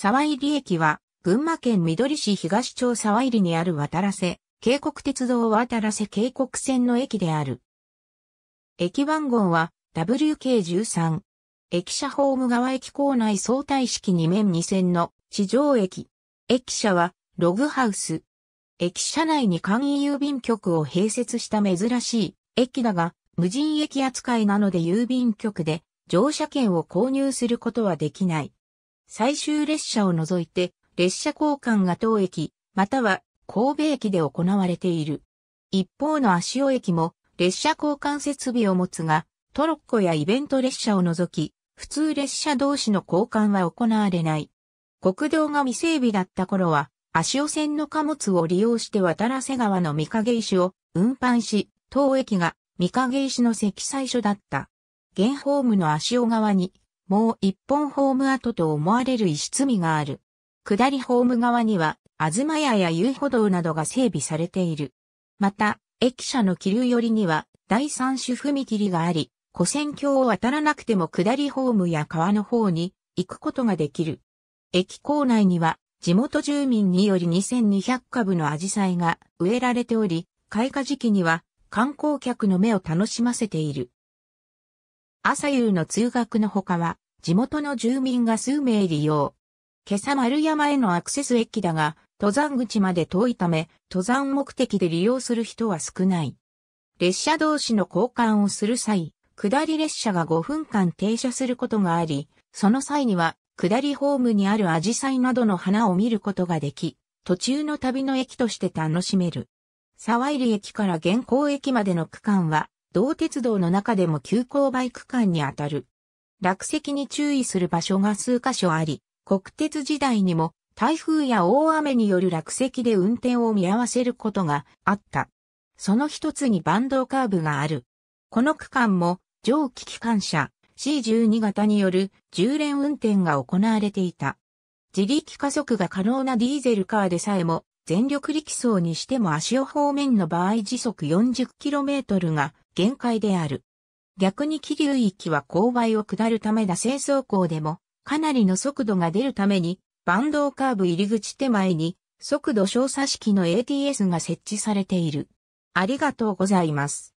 沢入駅は、群馬県緑市東町沢入にある渡良瀬、渓谷鉄道渡良瀬渓谷線の駅である。駅番号は WK13。駅舎ホーム側駅構内相対式2面2線の地上駅。駅舎はログハウス。駅舎内に簡易郵便局を併設した珍しい駅だが、無人駅扱いなので郵便局で乗車券を購入することはできない。最終列車を除いて、列車交換が当駅、または神戸駅で行われている。一方の足尾駅も列車交換設備を持つが、トロッコやイベント列車を除き、普通列車同士の交換は行われない。国道が未整備だった頃は、足尾線の貨物を利用して渡良瀬川の御影石を運搬し、当駅が御影石の積載所だった。現ホームの足尾側にもう一本ホーム跡と思われる石積みがある。下りホーム側には、あずまやや遊歩道などが整備されている。また、駅舎の気流寄りには、第三種踏切があり、古戦橋を渡らなくても下りホームや川の方に行くことができる。駅構内には、地元住民により2200株のアジサイが植えられており、開花時期には観光客の目を楽しませている。朝夕の通学のほかは、地元の住民が数名利用。今朝丸山へのアクセス駅だが、登山口まで遠いため、登山目的で利用する人は少ない。列車同士の交換をする際、下り列車が5分間停車することがあり、その際には、下りホームにあるアジサイなどの花を見ることができ、途中の旅の駅として楽しめる。沢入駅から現行駅までの区間は、同鉄道の中でも急勾配区間にあたる。落石に注意する場所が数箇所あり、国鉄時代にも台風や大雨による落石で運転を見合わせることがあった。その一つにバンドカーブがある。この区間も蒸気機関車 C12 型による10連運転が行われていた。自力加速が可能なディーゼルカーでさえも全力力走にしても足尾方面の場合時速 40km が限界である。逆に気流域は勾配を下るためだ清走行でもかなりの速度が出るために、バンドカーブ入り口手前に速度照射式の ATS が設置されている。ありがとうございます。